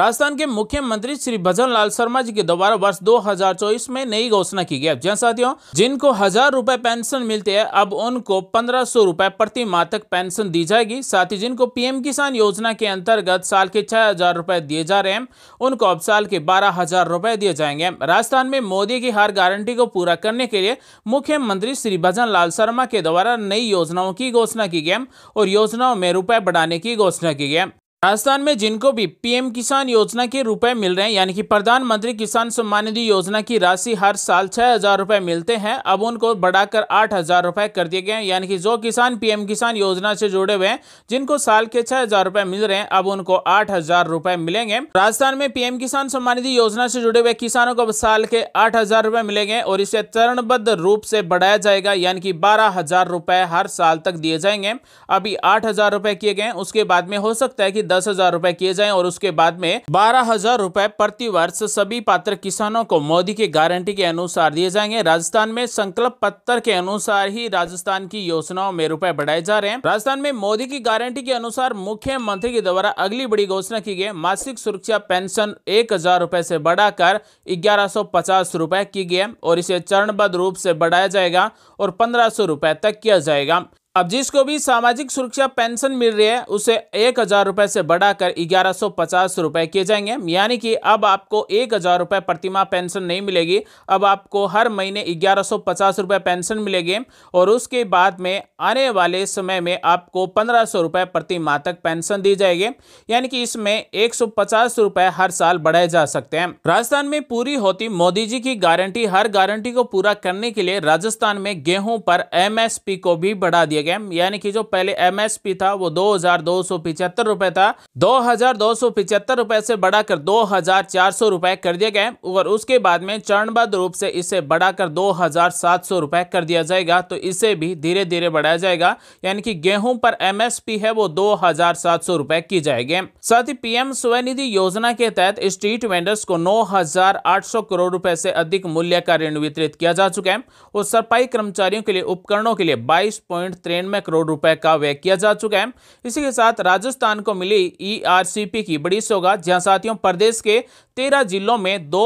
राजस्थान के मुख्यमंत्री श्री भजन लाल शर्मा जी के द्वारा वर्ष 2024 में नई घोषणा की गई जन साथियों जिनको हजार रुपए पेंशन मिलते हैं अब उनको पंद्रह सौ रुपए प्रति माह तक पेंशन दी जाएगी साथ ही जिनको पीएम किसान योजना के अंतर्गत साल के छह हजार रुपए दिए जा रहे हैं उनको अब साल के बारह हजार रुपए दिए जाएंगे राजस्थान में मोदी की हर गारंटी को पूरा करने के लिए मुख्यमंत्री श्री भजन लाल शर्मा के द्वारा नई योजनाओं की घोषणा की गई और योजनाओं में रुपए बढ़ाने की घोषणा की गई राजस्थान में जिनको भी पीएम किसान योजना के रुपए मिल रहे हैं यानी कि प्रधानमंत्री किसान सम्मान निधि योजना की राशि हर साल छः हज़ार रुपये मिलते हैं अब उनको बढ़ाकर आठ हज़ार रुपये कर दिए गए हैं यानी कि जो किसान पीएम किसान योजना से जुड़े हुए हैं जिनको साल के छः हज़ार रुपये मिल रहे हैं अब उनको आठ हज़ार मिलेंगे राजस्थान में पीएम किसान सम्मान निधि योजना से जुड़े हुए किसानों को साल के आठ हज़ार मिलेंगे और इसे चरणबद्ध रूप से बढ़ाया जाएगा यानी कि बारह हज़ार हर साल तक दिए जाएंगे अभी आठ हज़ार किए गए उसके बाद में हो सकता है कि दस हजार रूपए किए जाए और उसके बाद में बारह हजार रूपए प्रति वर्ष सभी पात्र किसानों को मोदी के गारंटी के अनुसार दिए जाएंगे राजस्थान में संकल्प पत्र के अनुसार ही राजस्थान की योजनाओं में रूपए बढ़ाए जा रहे हैं राजस्थान में मोदी की गारंटी के अनुसार मुख्यमंत्री के द्वारा अगली बड़ी घोषणा की गई मासिक सुरक्षा पेंशन एक हजार रूपए से बढ़ाकर ग्यारह की गई और इसे चरणबद्ध रूप से बढ़ाया जाएगा और पंद्रह सौ रूपए तक किया जाएगा अब जिसको भी सामाजिक सुरक्षा पेंशन मिल रही है उसे एक हज़ार रुपये से बढ़ाकर ग्यारह सौ पचास रुपये किए जाएंगे यानी कि अब आपको एक हज़ार रुपये प्रतिमा पेंशन नहीं मिलेगी अब आपको हर महीने ग्यारह सौ पचास रुपये पेंशन मिलेगी और उसके बाद में आने वाले समय में आपको पंद्रह सौ रुपये प्रति माह तक पेंशन दी जाएगी यानी कि इसमें एक सौ पचास हर साल बढ़ाए जा सकते हैं राजस्थान में पूरी होती मोदी जी की गारंटी हर गारंटी को पूरा करने के लिए राजस्थान में गेहूँ पर एम को भी बढ़ा दिया दिए गए यानी कि जो पहले एमएसपी था वो दो हजार था दो हजार से बढ़ाकर दो हजार रुपए कर दिया गया और उसके बाद में चरणबद्ध रूप से इसे बढ़ाकर दो हजार सात सौ रुपए कर दिया जाएगा तो इसे भी धीरे धीरे बढ़ाया जाएगा यानी कि गेहूं पर एमएसपी है वो दो हजार सात सौ रुपए की जाएगी साथ ही पीएम स्वनिधि योजना के तहत स्ट्रीट वेंडर्स को नौ हजार आठ सौ करोड़ रुपए से अधिक मूल्य का ऋण वितरित किया जा चुका है और सरपाई कर्मचारियों के लिए उपकरणों के लिए बाईस पॉइंट तिरानवे करोड़ रुपए का व्यय किया जा चुका है इसी के साथ राजस्थान को मिली ईआरसीपी e की बड़ी सौगात जहां साथियों प्रदेश के तेरह जिलों में दो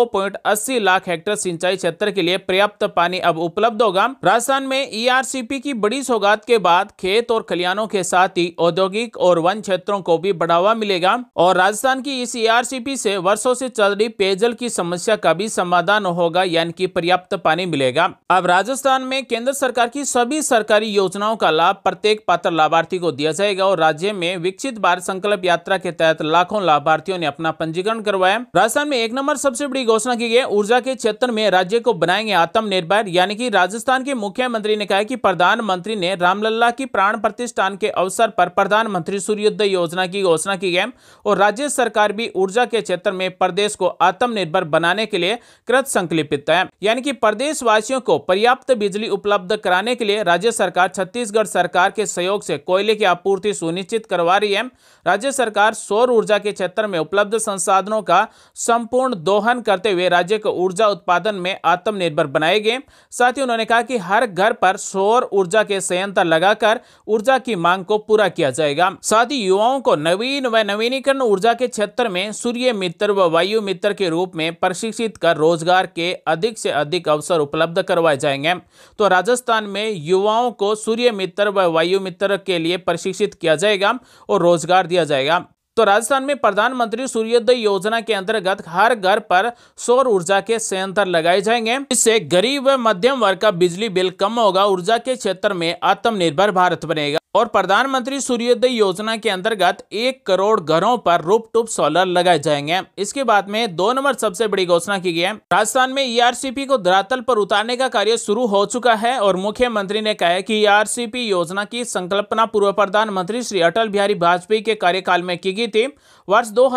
अस्सी लाख हेक्टेयर सिंचाई क्षेत्र के लिए पर्याप्त पानी अब उपलब्ध होगा राजस्थान में ईआरसीपी e की बड़ी सौगात के बाद खेत और खलियानों के साथ ही औद्योगिक और वन क्षेत्रों को भी बढ़ावा मिलेगा और राजस्थान की इस ईआरसीपी e से वर्षों से चल रही पेयजल की समस्या का भी समाधान होगा यानी कि पर्याप्त पानी मिलेगा अब राजस्थान में केंद्र सरकार की सभी सरकारी योजनाओं का लाभ प्रत्येक पात्र लाभार्थी को दिया जाएगा और राज्य में विकसित भारत संकल्प यात्रा के तहत लाखों लाभार्थियों ने अपना पंजीकरण करवाया राजस्थान में एक नंबर सबसे बड़ी घोषणा की गई ऊर्जा के क्षेत्र में राज्य को बनाएंगे आत्मनिर्भर यानी कि राजस्थान के मुख्यमंत्री ने कहा कि प्रधानमंत्री ने रामलला की प्राण प्रतिष्ठान के अवसर पर प्रधानमंत्री सूर्योदय योजना की घोषणा की गई और राज्य सरकार भी ऊर्जा के क्षेत्र में प्रदेश को आत्मनिर्भर बनाने के लिए कृत संकल्पित है यानी कि वासियों को पर्याप्त बिजली उपलब्ध कराने के लिए राज्य सरकार छत्तीसगढ़ छत्तीसगढ़ सरकार के सहयोग से कोयले की आपूर्ति सुनिश्चित करवा रही है राज्य सरकार सौर ऊर्जा के क्षेत्र में उपलब्ध संसाधनों का संपूर्ण दोहन करते हुए राज्य को ऊर्जा उत्पादन में आत्मनिर्भर बनाएंगे साथ ही उन्होंने कहा कि हर घर पर सौर ऊर्जा के संयंत्र लगाकर ऊर्जा की मांग को पूरा किया जाएगा साथ ही युवाओं को नवीन व नवीनीकरण ऊर्जा के क्षेत्र में सूर्य मित्र व वायु मित्र के रूप में प्रशिक्षित कर रोजगार के अधिक से अधिक अवसर उपलब्ध करवाए जाएंगे तो राजस्थान में युवाओं को सूर्य मित्र मित्र व वायु मित्र के लिए प्रशिक्षित किया जाएगा और रोजगार दिया जाएगा तो राजस्थान में प्रधानमंत्री सूर्योदय योजना के अंतर्गत हर घर पर सौर ऊर्जा के संयंत्र लगाए जाएंगे इससे गरीब व मध्यम वर्ग का बिजली बिल कम होगा ऊर्जा के क्षेत्र में आत्मनिर्भर भारत बनेगा और प्रधानमंत्री सूर्योदय योजना के अंतर्गत एक करोड़ घरों पर रूप टूप सोलर लगाए जाएंगे इसके बाद में दो नंबर सबसे बड़ी घोषणा की गई है राजस्थान में ईआरसीपी e को धरातल पर उतारने का कार्य शुरू हो चुका है और मुख्यमंत्री ने कहा है कि ईआरसीपी e योजना की संकल्पना पूर्व प्रधानमंत्री श्री अटल बिहारी वाजपेयी के कार्यकाल में की गई थी वर्ष दो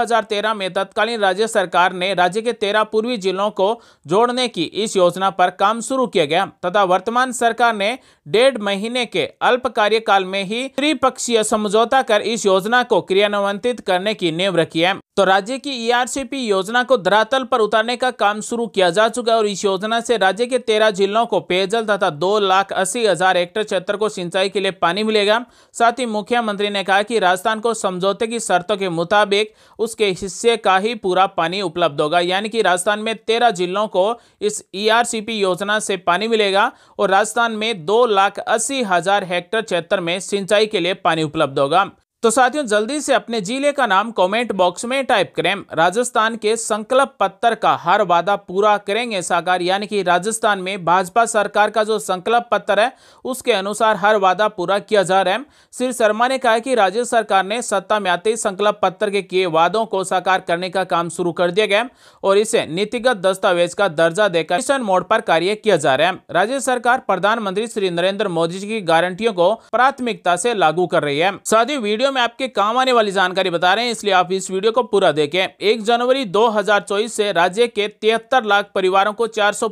में तत्कालीन राज्य सरकार ने राज्य के तेरह पूर्वी जिलों को जोड़ने की इस योजना पर काम शुरू किया गया तथा वर्तमान सरकार ने डेढ़ महीने के अल्प कार्यकाल में ही त्रिपक्षीय समझौता कर इस योजना को क्रियान्वित करने की नींव रखी है तो राज्य की ईआरसीपी e योजना को धरातल पर उतारने का काम शुरू किया जा चुका है और इस योजना से राज्य के तेरह जिलों को पेयजल तथा दो लाख अस्सी हजार हेक्टेयर क्षेत्र को सिंचाई के लिए पानी मिलेगा साथ ही मुख्यमंत्री ने कहा कि राजस्थान को समझौते की शर्तों के मुताबिक उसके हिस्से का ही पूरा पानी उपलब्ध होगा यानी कि राजस्थान में तेरह जिलों को इस ई e योजना से पानी मिलेगा और राजस्थान में दो लाख हेक्टेयर क्षेत्र में सिंचाई के लिए पानी उपलब्ध होगा तो साथियों जल्दी से अपने जिले का नाम कमेंट बॉक्स में टाइप करें राजस्थान के संकल्प पत्र का हर वादा पूरा करेंगे साकार यानी कि राजस्थान में भाजपा सरकार का जो संकल्प पत्र है उसके अनुसार हर वादा पूरा किया जा रहा है श्री शर्मा ने कहा कि राज्य सरकार ने सत्ता में आते ही संकल्प पत्र के किए वादों को साकार करने का काम शुरू कर दिया गया और इसे नीतिगत दस्तावेज का दर्जा देकर मिशन मोड पर कार्य किया जा रहा है राज्य सरकार प्रधानमंत्री श्री नरेंद्र मोदी जी की गारंटियों को प्राथमिकता से लागू कर रही है साथ ही वीडियो वीडियो में आपके काम आने वाली जानकारी बता रहे हैं इसलिए आप इस वीडियो को पूरा देखें एक जनवरी 2024 से राज्य के तिहत्तर लाख परिवारों को चार सौ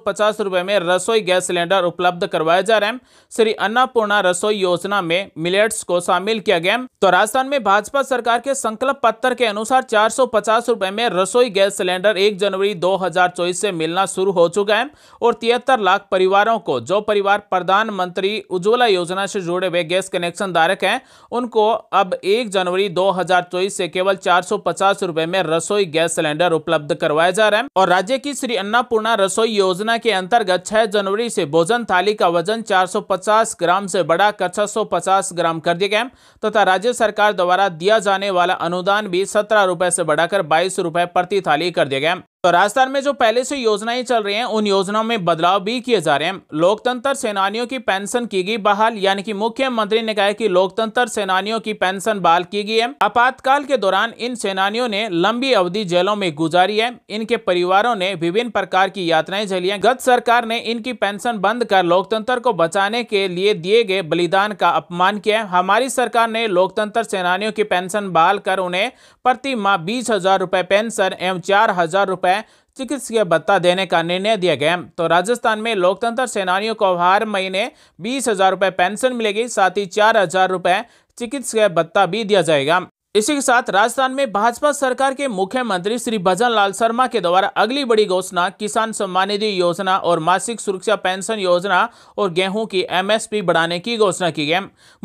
में रसोई गैस सिलेंडर उपलब्ध करवाए जा रहे हैं श्री अन्नापूर्णा रसोई योजना में मिलेट्स को शामिल किया गया तो राजस्थान में भाजपा सरकार के संकल्प पत्र के अनुसार चार सौ में रसोई गैस सिलेंडर एक जनवरी दो से मिलना शुरू हो चुका है और तिहत्तर लाख परिवारों को जो परिवार प्रधानमंत्री उज्ज्वला योजना से जुड़े हुए गैस कनेक्शन धारक हैं उनको अब एक जनवरी 2024 से केवल चार सौ में रसोई गैस सिलेंडर उपलब्ध करवाया जा रहा है और राज्य की श्री अन्नापूर्णा रसोई योजना के अंतर्गत 6 जनवरी से भोजन थाली का वजन 450 ग्राम से बढ़ाकर पचास ग्राम कर दिया गया तथा राज्य सरकार द्वारा दिया जाने वाला अनुदान भी सत्रह रुपए से बढ़ाकर बाईस रुपए प्रति थाली कर दिया गया तो राजस्थान में जो पहले से योजनाएं चल रही हैं उन योजनाओं में बदलाव भी किए जा रहे हैं लोकतंत्र सेनानियों की पेंशन की गई बहाल यानी कि मुख्यमंत्री ने कहा कि लोकतंत्र सेनानियों की पेंशन बहाल की गई है आपातकाल के दौरान इन सेनानियों ने लंबी अवधि जेलों में गुजारी है इनके परिवारों ने विभिन्न प्रकार की यात्राएं झेली है गत सरकार ने इनकी पेंशन बंद कर लोकतंत्र को बचाने के लिए दिए गए बलिदान का अपमान किया है हमारी सरकार ने लोकतंत्र सेनानियों की पेंशन बहाल कर उन्हें प्रति माह बीस हजार पेंशन एवं चार हजार है चिकित्सकीय भत्ता देने का निर्णय दिया गया तो राजस्थान में लोकतंत्र सेनानियों को हर महीने बीस हजार रुपये पेंशन मिलेगी साथ ही चार हजार रुपये चिकित्सकीय भत्ता भी दिया जाएगा इसी के साथ राजस्थान में भाजपा सरकार के मुख्यमंत्री श्री भजन लाल शर्मा के द्वारा अगली बड़ी घोषणा किसान सम्मान निधि योजना और मासिक सुरक्षा पेंशन योजना और गेहूं की एमएसपी बढ़ाने की घोषणा की गई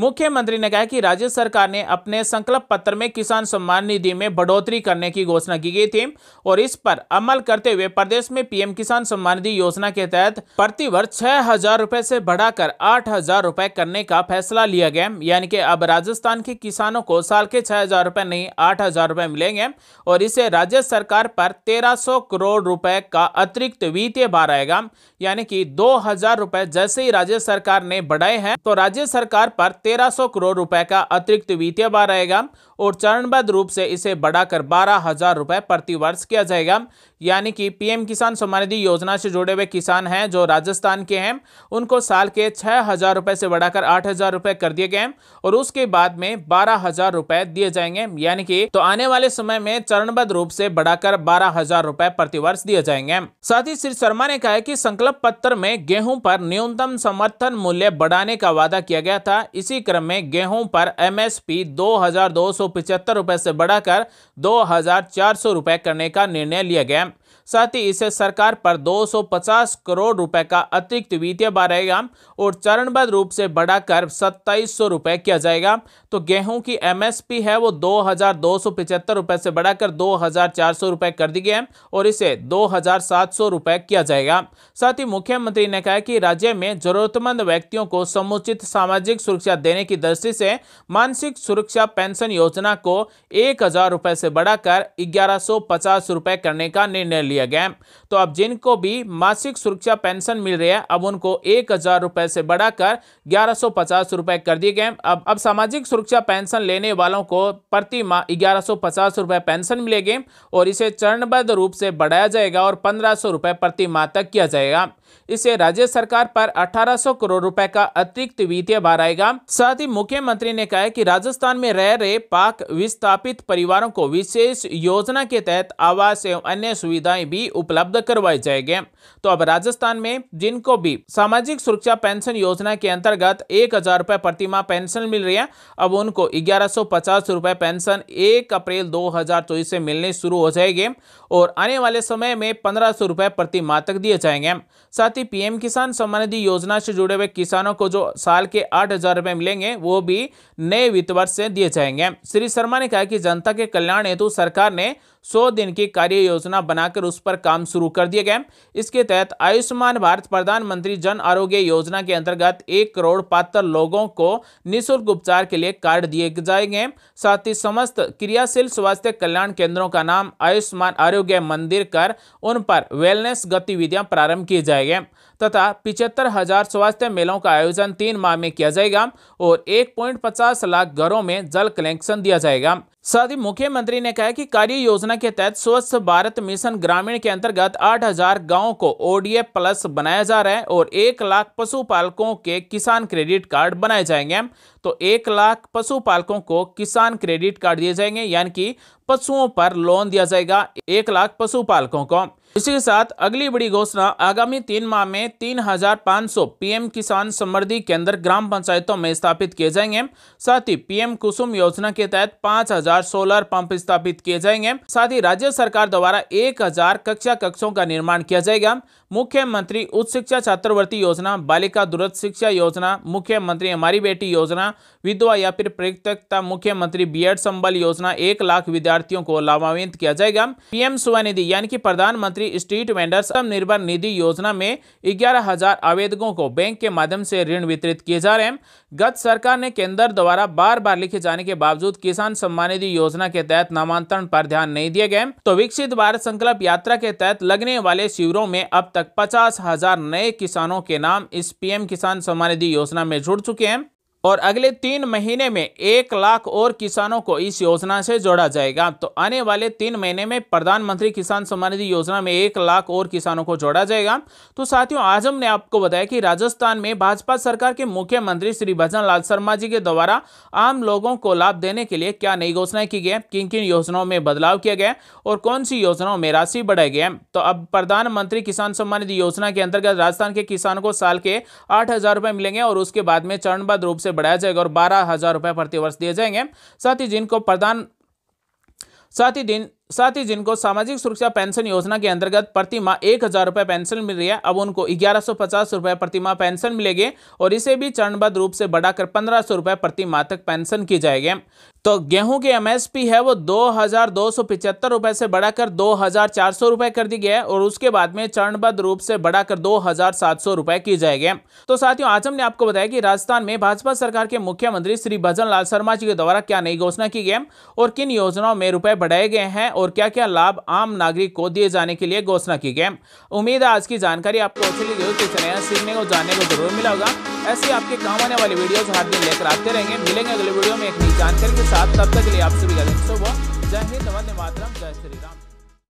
मुख्यमंत्री ने कहा कि राज्य सरकार ने अपने संकल्प पत्र में किसान सम्मान निधि में बढ़ोतरी करने की घोषणा की गई थी और इस पर अमल करते हुए प्रदेश में पीएम किसान सम्मान निधि योजना के तहत प्रतिवर्ष छह हजार से बढ़ाकर आठ हजार करने का फैसला लिया गया यानी कि अब राजस्थान के किसानों को साल के छह हजार रुपये नहीं आठ हजार रुपये मिलेंगे और इससे राज्य सरकार पर तेरह सौ करोड़ रुपए का अतिरिक्त वित्तीय भार आएगा यानी कि दो हजार रुपये जैसे ही राज्य सरकार ने बढ़ाए हैं तो राज्य सरकार पर तेरह सौ करोड़ रुपए का अतिरिक्त वित्तीय भार आएगा और चरणबद्ध रूप से इसे बढ़ाकर बारह हज़ार रुपये प्रति वर्ष किया जाएगा यानी कि पीएम किसान सम्मान निधि योजना से जुड़े हुए किसान हैं जो राजस्थान के हैं उनको साल के छः हज़ार रुपये से बढ़ाकर आठ हज़ार रुपये कर दिए गए और उसके बाद में बारह हज़ार रुपये दिए जाएंगे यानी कि तो आने वाले समय में चरणबद्ध रूप से बढ़ाकर बारह हज़ार रुपये प्रतिवर्ष दिए जाएंगे साथ ही श्री शर्मा ने कहा कि संकल्प पत्र में गेहूं पर न्यूनतम समर्थन मूल्य बढ़ाने का वादा किया गया था इसी क्रम में गेहूं पर एम दो हजार दो सौ पिचहत्तर रुपये से बढ़ाकर दो हज़ार चार सौ रुपये करने का निर्णय लिया गया साथ ही इसे सरकार पर 250 करोड़ रुपए का अतिरिक्त वित्तीय बढ़ेगा और चरणबद्ध रूप से बढ़ाकर सत्ताईस सौ रुपये किया जाएगा तो गेहूं की एमएसपी है वो दो हजार दो सौ पिचहत्तर से बढ़ाकर दो हजार चार सौ कर दी गई है और इसे दो हजार सात सौ किया जाएगा साथ ही मुख्यमंत्री ने कहा कि राज्य में जरूरतमंद व्यक्तियों को समुचित सामाजिक सुरक्षा देने की दृष्टि से मानसिक सुरक्षा पेंशन योजना को एक हजार रुपए से बढ़ाकर ग्यारह सौ पचास रुपए करने का निर्णय लिया दिया गया तो अब जिनको भी मासिक सुरक्षा पेंशन मिल रही है अब उनको एक हज़ार रुपए से बढ़ाकर ग्यारह सौ पचास रुपए कर दिए गए अब अब सामाजिक सुरक्षा पेंशन लेने वालों को प्रति माह ग्यारह सौ पचास रुपए पेंशन मिलेगी और इसे चरणबद्ध रूप से बढ़ाया जाएगा और पंद्रह सौ रुपए प्रति माह तक किया जाएगा इससे राज्य सरकार पर 1800 करोड़ रुपए का अतिरिक्त वित्तीय भार आएगा साथ ही मुख्यमंत्री ने कहा कि राजस्थान में रह रहे पाक विस्थापित परिवारों को विशेष योजना के तहत आवास एवं अन्य सुविधाएं भी उपलब्ध करवाई जाएंगे तो अब राजस्थान में जिनको भी सामाजिक सुरक्षा पेंशन योजना के अंतर्गत एक हजार प्रतिमा पेंशन मिल रही है अब उनको ग्यारह पेंशन एक अप्रैल दो से मिलने शुरू हो जाएगी और आने वाले समय में पंद्रह सौ रुपए प्रति माह तक दिए जाएंगे साथ ही पीएम किसान सम्मान निधि योजना से जुड़े हुए किसानों को जो साल के आठ हजार रुपए मिलेंगे वो भी नए वित्त वर्ष से दिए जाएंगे श्री शर्मा ने कहा कि जनता के कल्याण हेतु सरकार ने 100 दिन की कार्य योजना बनाकर उस पर काम शुरू कर दिए गए इसके तहत आयुष्मान भारत प्रधानमंत्री जन आरोग्य योजना के अंतर्गत एक करोड़ पात्र लोगों को निःशुल्क उपचार के लिए कार्ड दिए जाएंगे साथ ही समस्त क्रियाशील स्वास्थ्य कल्याण केंद्रों का नाम आयुष्मान आरोग्य मंदिर कर उन पर वेलनेस गतिविधियां प्रारंभ की जाएगी जाएंगे तथा पिचहत्तर हजार स्वास्थ्य मेलों का आयोजन तीन माह में किया जाएगा और एक पॉइंट पचास लाख घरों में जल कनेक्शन दिया जाएगा साथ ही मुख्यमंत्री ने कहा कि कार्य योजना के तहत स्वच्छ भारत मिशन ग्रामीण के अंतर्गत 8000 गाँव को ओडीएफ प्लस बनाया जा रहा है और एक लाख पशुपालकों के किसान क्रेडिट कार्ड बनाए जाएंगे तो एक लाख पशुपालकों को किसान क्रेडिट कार्ड दिए जाएंगे यानी कि पशुओं पर लोन दिया जाएगा एक लाख पशुपालकों को इसी के साथ अगली बड़ी घोषणा आगामी तीन माह में तीन हजार पाँच सौ पीएम किसान समृद्धि केंद्र ग्राम पंचायतों में स्थापित किए जाएंगे साथ ही पीएम कुसुम योजना के तहत पाँच हजार सोलर पंप स्थापित किए जाएंगे साथ ही राज्य सरकार द्वारा एक हजार कक्षा कक्षों का निर्माण किया जाएगा मुख्यमंत्री उच्च शिक्षा छात्रवृत्ति योजना बालिका दूर शिक्षा योजना मुख्यमंत्री हमारी बेटी योजना विधवा या फिर प्रयुक्तता मुख्यमंत्री बी संबल योजना एक लाख विद्यार्थियों को लाभान्वित किया जाएगा पीएम स्वनिधि यानी कि प्रधानमंत्री प्रधानमंत्री स्ट्रीट वेंडर्स निर्भर निधि योजना में ग्यारह हजार आवेदकों को बैंक के माध्यम से ऋण वितरित किए जा रहे हैं गत सरकार ने केंद्र द्वारा बार बार लिखे जाने के बावजूद किसान सम्मान निधि योजना के तहत नामांतरण पर ध्यान नहीं दिए गए तो विकसित भारत संकल्प यात्रा के तहत लगने वाले शिविरों में अब तक पचास हजार नए किसानों के नाम इस पीएम किसान सम्मान निधि योजना में जुड़ चुके हैं और अगले तीन महीने में एक लाख और किसानों को इस योजना से जोड़ा जाएगा तो आने वाले तीन महीने में प्रधानमंत्री किसान सम्मान निधि योजना में एक लाख और किसानों को जोड़ा जाएगा तो साथियों आज हमने आपको बताया कि राजस्थान में भाजपा सरकार के मुख्यमंत्री श्री भजन लाल शर्मा जी के द्वारा आम लोगों को लाभ देने के लिए क्या नई घोषणाएं की गई किन किन योजनाओं में बदलाव किया गया और कौन सी योजनाओं में राशि बढ़ाई गई तो अब प्रधानमंत्री किसान सम्मान निधि योजना के अंतर्गत राजस्थान के किसानों को साल के आठ मिलेंगे और उसके बाद में चरणबद्ध रूप से से बढ़ाया जाएगा और बारह हज़ार रुपये प्रतिवर्ष दिए जाएंगे साथ ही जिनको प्रदान साथ ही दिन साथ ही जिनको सामाजिक सुरक्षा पेंशन योजना के अंतर्गत प्रति माह एक हज़ार रुपये पेंशन मिल रही है अब उनको ग्यारह सौ पचास रुपये प्रति माह पेंशन मिलेगी और इसे भी चरणबद्ध रूप से बढ़ाकर पंद्रह सौ रुपये प्रति माह तक पेंशन की जाएगी तो गेहूं की एमएसपी है वो दो हज़ार दो सौ पिचहत्तर रुपए से बढ़ाकर दो हज़ार चार सौ रुपए कर दी गई है और उसके बाद में चरणबद्ध रूप से बढ़ाकर दो हज़ार सात सौ रुपए की जाएगी तो साथियों आज हमने आपको बताया कि राजस्थान में भाजपा सरकार के मुख्यमंत्री श्री भजन लाल शर्मा जी के द्वारा क्या नई घोषणा की गई और किन योजनाओं में रुपए बढ़ाए गए हैं और क्या क्या लाभ आम नागरिक को दिए जाने के लिए घोषणा की गई उम्मीद है आज की जानकारी आपको अच्छी लगी हो सीखने को जानने को जरूर मिला होगा ऐसे आपके काम आने वाली वीडियोस हर दिन लेकर आते रहेंगे मिलेंगे अगले वीडियो में एक नई जानकारी के साथ तब तक के लिए आप सभी का जय हिंद वंदे मातरम जय श्री राम